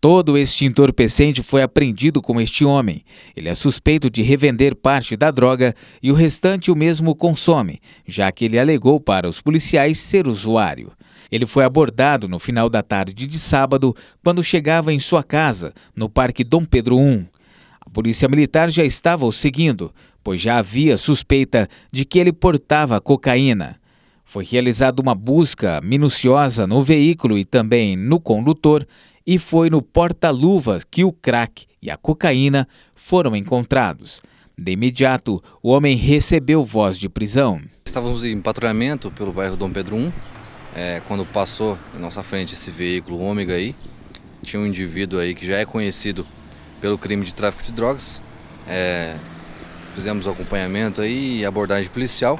Todo este entorpecente foi apreendido com este homem. Ele é suspeito de revender parte da droga e o restante o mesmo consome, já que ele alegou para os policiais ser usuário. Ele foi abordado no final da tarde de sábado, quando chegava em sua casa, no Parque Dom Pedro I. A polícia militar já estava o seguindo, pois já havia suspeita de que ele portava cocaína. Foi realizada uma busca minuciosa no veículo e também no condutor e foi no porta-luvas que o crack e a cocaína foram encontrados. De imediato, o homem recebeu voz de prisão. Estávamos em patrulhamento pelo bairro Dom Pedro I, é, quando passou em nossa frente esse veículo ômega aí, tinha um indivíduo aí que já é conhecido pelo crime de tráfico de drogas. É, fizemos o acompanhamento aí e abordagem policial.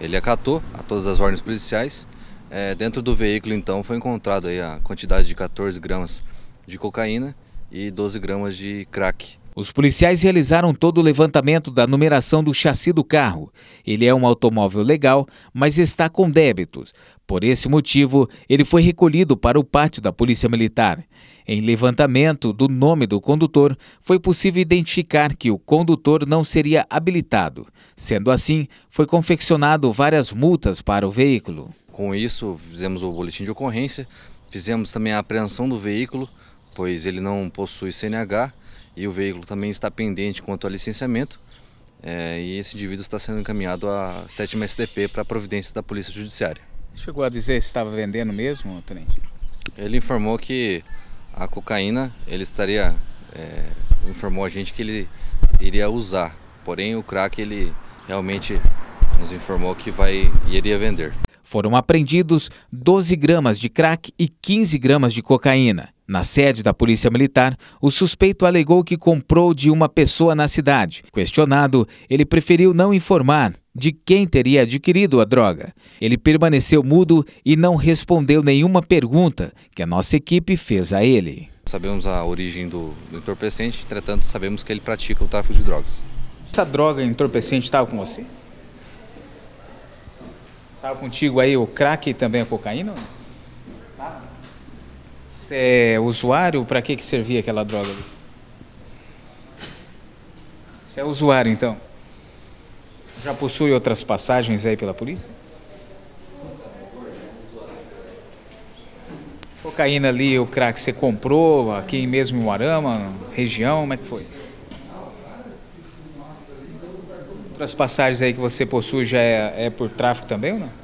Ele acatou a todas as ordens policiais é, dentro do veículo, então, foi encontrado a quantidade de 14 gramas de cocaína e 12 gramas de crack. Os policiais realizaram todo o levantamento da numeração do chassi do carro. Ele é um automóvel legal, mas está com débitos. Por esse motivo, ele foi recolhido para o pátio da Polícia Militar. Em levantamento do nome do condutor, foi possível identificar que o condutor não seria habilitado. Sendo assim, foi confeccionado várias multas para o veículo. Com isso, fizemos o boletim de ocorrência, fizemos também a apreensão do veículo, pois ele não possui CNH e o veículo também está pendente quanto ao licenciamento. É, e esse indivíduo está sendo encaminhado à 7 SDP para providências da Polícia Judiciária. Chegou a dizer se estava vendendo mesmo, Tenente? Ele informou que a cocaína, ele estaria, é, informou a gente que ele iria usar, porém o crack ele realmente nos informou que vai iria vender. Foram apreendidos 12 gramas de crack e 15 gramas de cocaína. Na sede da Polícia Militar, o suspeito alegou que comprou de uma pessoa na cidade. Questionado, ele preferiu não informar de quem teria adquirido a droga. Ele permaneceu mudo e não respondeu nenhuma pergunta que a nossa equipe fez a ele. Sabemos a origem do, entorpecente, entretanto, sabemos que ele pratica o tráfico de drogas. Essa droga entorpecente estava com você? Estava contigo aí o crack e também a cocaína? Você é usuário? Para que, que servia aquela droga ali? Você é usuário então? Já possui outras passagens aí pela polícia? Cocaína ali, o crack você comprou aqui mesmo em Moarama, região, como é que foi? outras passagens aí que você possui já é, é por tráfico também ou não?